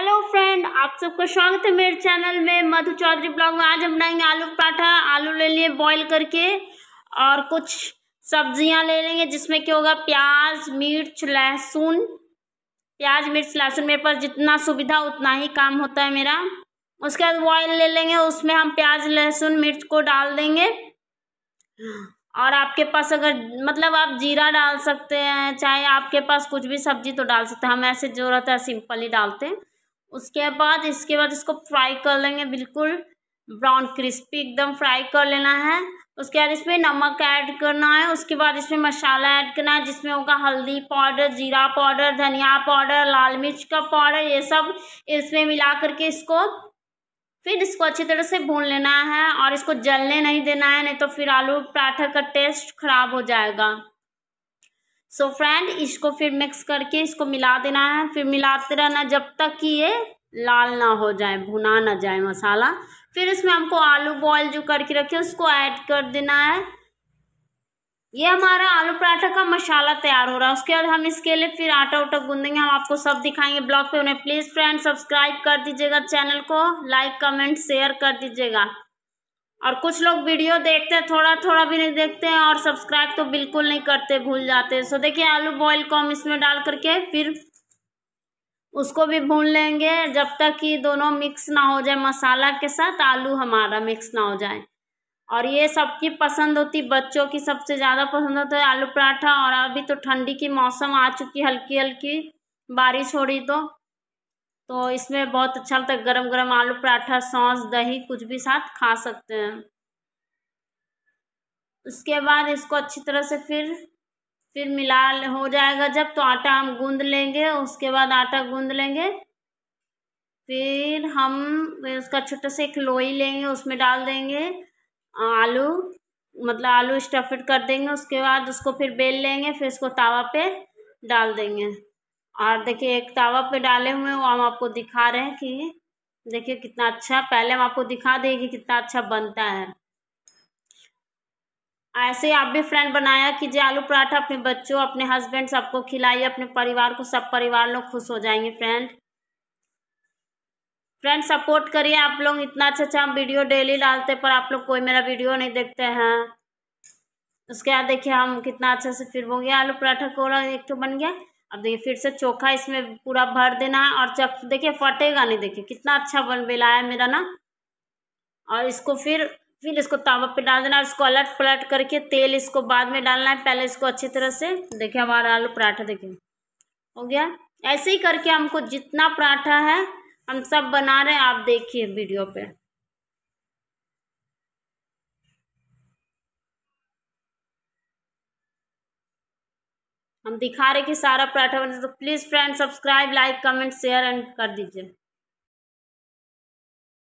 hello friend आप सबका स्वागत है मेरे चैनल में मधु चौधरी ब्लॉग में आज हम बनाएंगे आलू पराठा आलू ले लिए बॉईल करके और कुछ सब्जियां ले लेंगे जिसमें क्या होगा प्याज मिर्च लहसुन प्याज मिर्च लहसुन मेरे पास जितना सुविधा उतना ही काम होता है मेरा उसके बाद बॉयल ले लेंगे उसमें हम प्याज लहसुन मिर्च को डाल देंगे और आपके पास अगर मतलब आप जीरा डाल सकते हैं चाहे आपके पास कुछ भी सब्जी तो डाल सकते हैं हम ऐसे जो रहता है सिंपल ही डालते हैं उसके बाद इसके बाद इसको फ्राई कर लेंगे बिल्कुल ब्राउन क्रिस्पी एकदम फ्राई कर लेना है उसके बाद इसमें नमक ऐड करना है उसके बाद इसमें मसाला ऐड करना है जिसमें होगा हल्दी पाउडर जीरा पाउडर धनिया पाउडर लाल मिर्च का पाउडर ये सब इसमें मिला करके इसको फिर इसको अच्छी तरह से भून लेना है और इसको जलने नहीं देना है नहीं तो फिर आलू पराठा का टेस्ट खराब हो जाएगा सो so फ्रेंड इसको फिर मिक्स करके इसको मिला देना है फिर मिलाते रहना जब तक कि ये लाल ना हो जाए भुना ना जाए मसाला फिर इसमें हमको आलू बॉयल जो करके रखे उसको ऐड कर देना है ये हमारा आलू पराठा का मसाला तैयार हो रहा है उसके बाद हम इसके लिए फिर आटा उटा गूंदेंगे हम आपको सब दिखाएंगे ब्लॉग पे उन्हें प्लीज़ फ्रेंड सब्सक्राइब कर दीजिएगा चैनल को लाइक कमेंट शेयर कर दीजिएगा और कुछ लोग वीडियो देखते हैं थोड़ा थोड़ा भी नहीं देखते हैं और सब्सक्राइब तो बिल्कुल नहीं करते भूल जाते हैं सो देखिए आलू बॉईल को हम इसमें डाल करके फिर उसको भी भून लेंगे जब तक कि दोनों मिक्स ना हो जाए मसाला के साथ आलू हमारा मिक्स ना हो जाए और ये सबकी पसंद होती बच्चों की सबसे ज़्यादा पसंद होता है आलू पराठा और अभी तो ठंडी की मौसम आ चुकी हल्की हल्की बारिश हो रही तो तो इसमें बहुत अच्छा लगता है गरम गरम आलू पराठा सॉस दही कुछ भी साथ खा सकते हैं उसके बाद इसको अच्छी तरह से फिर फिर मिला हो जाएगा जब तो आटा हम गूंद लेंगे उसके बाद आटा गूंद लेंगे फिर हम उसका छोटा सा एक लोई लेंगे उसमें डाल देंगे आलू मतलब आलू स्टफिड कर देंगे उसके बाद उसको फिर बेल लेंगे फिर उसको तावा पे डाल देंगे और देखिए एक तावा पे डाले हुए वो हम आपको दिखा रहे हैं कि देखिए कितना अच्छा पहले हम आपको दिखा देंगे कितना अच्छा बनता है ऐसे आप भी फ्रेंड बनाया कीजिए आलू पराठा अपने बच्चों अपने हस्बैंड सबको खिलाइए अपने परिवार को सब परिवार लोग खुश हो जाएंगे फ्रेंड फ्रेंड सपोर्ट करिए आप लोग इतना अच्छा अच्छा हम वीडियो डेली डालते पर आप लोग कोई मेरा वीडियो नहीं देखते हैं उसके बाद देखिए हम कितना अच्छे से फिर हो गया आलू पराठा को एक तो बन गया अब देखिए फिर से चोखा इसमें पूरा भर देना है और चक देखिए फटेगा नहीं देखिए कितना अच्छा बन बेला है मेरा ना और इसको फिर फिर इसको तावा पे डाल देना है इसको अलट पलट करके तेल इसको बाद में डालना है पहले इसको अच्छी तरह से देखिए हमारा आलू पराठा देखिए हो गया ऐसे ही करके हमको जितना पराठा है हम सब बना रहे हैं आप देखिए वीडियो पर हम दिखा रहे कि सारा पराठा बने तो please friend subscribe like comment share and कर दीजिए